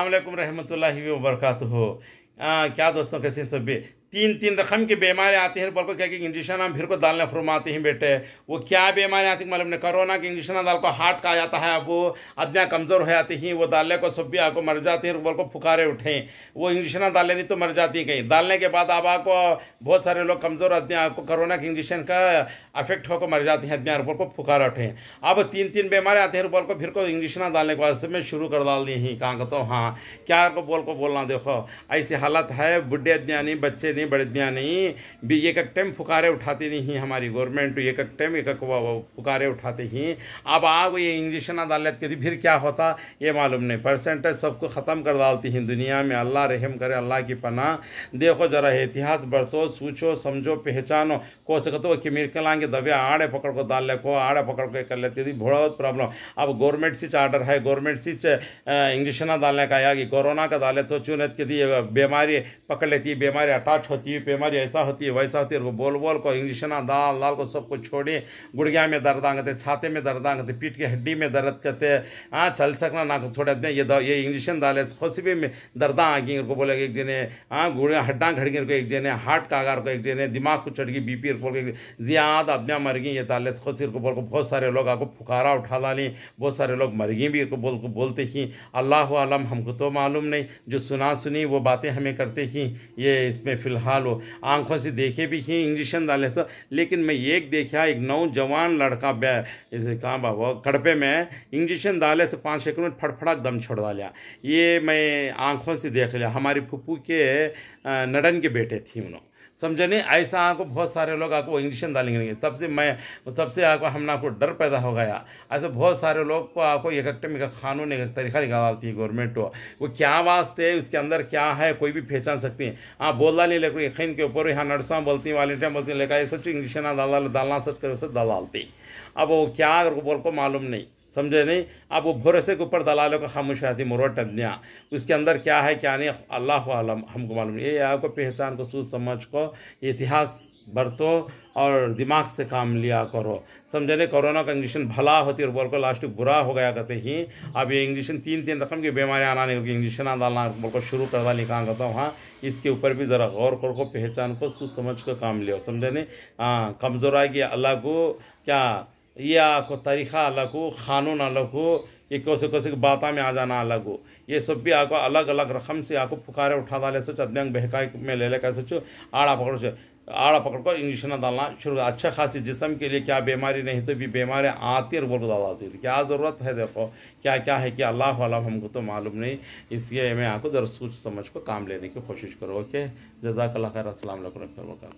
अल्लाम रहमतुल्लाहि वरक़ क्या दोस्तों कैसे सभी तीन तीन रकम की बीमारी आती है बोल क्या कि इंजेक्शन हम फिर को डालने फरमाते हैं बेटे वो क्या बीमारी आती है मालूम नहीं कोरोना के इंजेक्शन डाल को हार्ट का जाता है वो आदमियाँ कमज़ोर हो जाती हैं वो डालने को सब भी आपको मर जाती है बोल को फुकारे उठे वो इंजेक्शन डाल नहीं तो मर जाती है कहीं डालने के बाद अब आपको बहुत सारे लोग कमज़ोर आदमी आपको कोरोना के इंजेक्शन का अफेक्ट होकर मर जाती हैं आदमी बोल को फुकारा उठे अब तीन तीन बीमारी आती है बोल को फिर को इंजेक्शन डालने के वास्ते में शुरू कर डाल दी हैं कहाँ कहता हूँ तो, हाँ क्या बोल को बोलना देखो ऐसी हालत है बुढ़े आदमी बच्चे नहीं नहीं बड़दियाँ नहीं भी एक एक टाइम फुकारे उठाती नहीं हमारी गवर्नमेंट तो एक एक टाइम एक एक फुकारे उठाते ही अब आग ये इंजेक्शन अदालत के फिर क्या होता ये मालूम नहीं परसेंटेज सबको ख़त्म कर डालती हैं दुनिया में अल्लाह रहम करे अल्लाह की पना देखो जरा इतिहास बरतो सोचो समझो पहचानो को सकतो कि मेरे लाएंगे दबे आड़े पकड़ को डाल ले को आड़े पकड़ को कर लेती थी तो बहुत प्रॉब्लम अब गवर्नमेंट सिच आर्डर है गवर्नमेंट सिच इंजेक्शन डालने का आया कि कोरोना का डाले तो चुनत के दी बीमारी पकड़ लेती है बीमारी अटैच घबराहट होती है बीमारी ऐसा होती है वैसा होती है बोल बोल को इंग्लिशना दाल लाल को सब कुछ छोड़े गुड़िया में दर्द आते छाते में दर्द आते पीठ की हड्डी में दर्द करते हाँ चल सकना ना थोड़ा दिन ये ये इंग्लिशन दाल खुशी भी में दर्द गई इनको बोले एक दिन हाँ गुड़िया हड्डा घड़गी को एक दिन हार्ट आगार को एक दिन दिमाग को चढ़ गई बी पी बोल गई ज्यादा आदमियाँ मर गई ये डाले खुशी को बोल को बहुत सारे लोग आपको फुकारा उठा डाली बहुत सारे लोग मर गई भी इनको बोल बोलते ही अल्लाह आलम हमको तो मालूम नहीं जो सुना सुनी वो बातें हमें करते ही ये इसमें फिलहाल फिलहाल हो आंखों से देखे भी ही इंजेक्शन डाले सर लेकिन मैं एक देखा एक नौजवान लड़का बे कहाँ बाबा कड़पे में इंजेक्शन डाले से पाँच एक मिनट फटफड़ा दम छोड़ डाले ये मैं आंखों से देख लिया हमारी फूफू के नडन के बेटे थी उन्होंने समझे नहीं ऐसा आपको बहुत सारे लोग आपको इंजेक्शन डालेंगे नहीं तब से मैं तब से आपको हमने आपको डर पैदा हो गया ऐसे बहुत सारे लोग को आपको एक में का कानून एक तरीका निकालती है गवर्नमेंट को वो क्या वास्ते है उसके अंदर क्या है कोई भी पहचान सकती है आप बोला नहीं लेकिन यकीन के ऊपर यहाँ नर्सा बोलती हैं वाले बोलती हैं लेकिन सच इंजेक्शन डाल डालना सच करो सच डालती अब वो क्या बोल को मालूम नहीं समझे नहीं आप वो भरोसे के ऊपर दलालों का खामोशाती मुरवट अदनिया उसके अंदर क्या है क्या नहीं अल्लाह आलम हमको मालूम ये आपको पहचान को सोच समझ को इतिहास बरतो और दिमाग से काम लिया करो समझे नहीं कोरोना का इंजेक्शन भला होती और बोल को लास्ट बुरा हो गया कहते ही अब ये इंजेक्शन तीन तीन रकम की बीमारी आना नहीं इंजेक्शन डालना बोल को शुरू कर नहीं कहाँ करता हूँ हाँ इसके ऊपर भी ज़रा गौर करो को पहचान को सोच समझ कर काम लियो समझे नहीं हाँ कमज़ोर आएगी अल्लाह को क्या ये आपको तरीक़ा अलग हो क़ानून अलग हो ये कैसे कैसे बाता में आ जाना अलग हो ये सब भी आपको अलग अलग रकम से आपको पुकारे उठा डाले सोच अद्यंग बहका में ले ले कर सोचो आड़ा पकड़ सो आड़ा पकड़ को इंजेक्शन डालना शुरू अच्छा खासी जिसम के लिए क्या बीमारी नहीं तो भी बीमारियाँ आती और दादा आती थी क्या ज़रूरत है देखो क्या क्या है कि अल्लाह वाला हमको तो मालूम नहीं इसलिए मैं आपको दर सोच समझ को काम लेने की कोशिश करूँ ओके अल्लाह खैर असल